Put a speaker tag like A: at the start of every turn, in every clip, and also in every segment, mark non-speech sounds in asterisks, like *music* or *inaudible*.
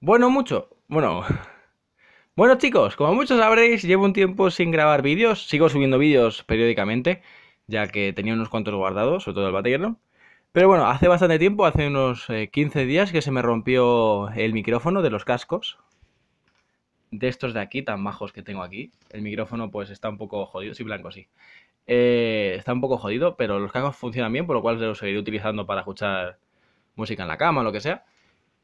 A: Bueno, mucho. Bueno. *laughs* Bueno chicos, como muchos sabréis, llevo un tiempo sin grabar vídeos, sigo subiendo vídeos periódicamente, ya que tenía unos cuantos guardados, sobre todo el Battleground. Pero bueno, hace bastante tiempo, hace unos 15 eh, días que se me rompió el micrófono de los cascos. De estos de aquí, tan majos que tengo aquí. El micrófono pues está un poco jodido, y blanco sí. Eh, está un poco jodido, pero los cascos funcionan bien, por lo cual se los seguiré utilizando para escuchar música en la cama o lo que sea.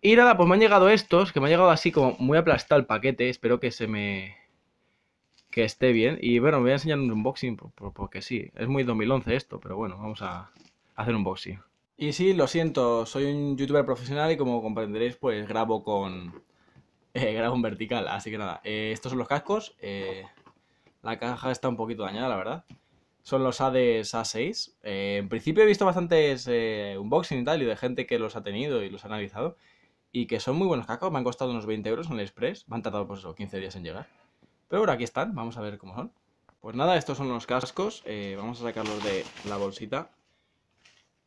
A: Y nada, pues me han llegado estos, que me han llegado así como muy aplastado el paquete. Espero que se me. que esté bien. Y bueno, me voy a enseñar un unboxing porque sí, es muy 2011 esto, pero bueno, vamos a hacer un unboxing. Y sí, lo siento, soy un youtuber profesional y como comprenderéis, pues grabo con. *laughs* Eh, grabo en vertical, así que nada. Eh, estos son los cascos. la caja está un poquito dañada, la verdad son los Hades A6. Eh, en principio he visto bastantes eh, unboxing y tal, y de gente que los ha tenido y los ha analizado, y que son muy buenos cacos, me han costado unos 20 euros en el Express, me han tardado pues eso, 15 días en llegar. Pero bueno, aquí están, vamos a ver cómo son. Pues nada, estos son los cascos, eh, vamos a sacarlos de la bolsita.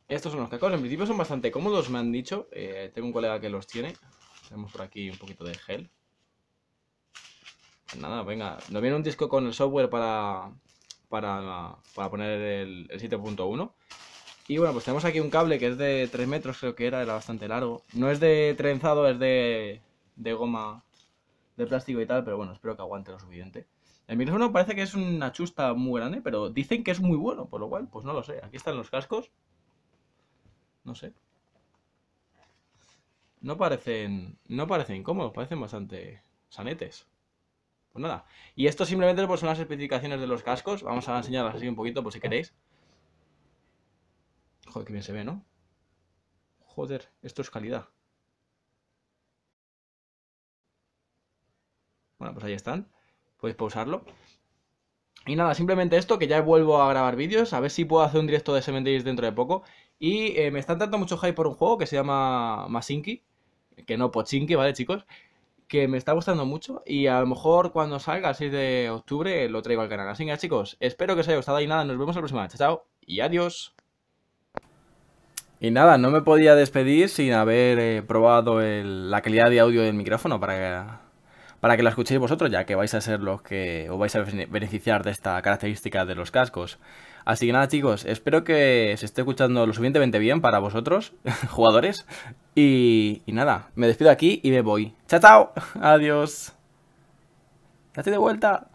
A: Estos son los cacos, en principio son bastante cómodos, me han dicho, tengo un colega que los tiene. Tenemos por aquí un poquito de gel. Pues nada, venga, nos viene un disco con el software para, para, para poner el, el 7.1. Y bueno, pues tenemos aquí un cable que es de 3 metros, creo que era, era bastante largo. No es de trenzado, es de, de goma, de plástico y tal, pero bueno, espero que aguante lo suficiente. El micrófono parece que es una chusta muy grande, pero dicen que es muy bueno, por lo cual, pues no lo sé. Aquí están los cascos. No sé. No parecen, no parecen incómodos, parecen bastante sanetes. Pues nada. Y esto simplemente pues, son las especificaciones de los cascos. Vamos a enseñarlas así un poquito, por si queréis. Joder, que bien se ve, ¿no? Joder, esto es calidad. Bueno, pues ahí están. Podéis pausarlo. Y nada, simplemente esto, que ya vuelvo a grabar vídeos, a ver si puedo hacer un directo de 7 Days dentro de poco. Y eh, me están dando mucho hype por un juego que se llama Masinki, que no Pochinki, ¿vale, chicos? que me está gustando mucho y a lo mejor cuando salga el 6 de octubre lo traigo al canal. Así que chicos, espero que os haya gustado y nada, nos vemos la próxima. Chao, chao y adiós. Y nada, no me podía despedir sin haber eh, probado la calidad de audio del micrófono para que para que la escuchéis vosotros, ya que vais a ser los que os vais a beneficiar de esta característica de los cascos. Así que nada chicos, espero que se esté escuchando lo suficientemente bien para vosotros, *laughs* jugadores. Y, nada, me despido aquí y me voy. ¡Chao, chao! *laughs* ¡Adiós! ¡Ya de vuelta!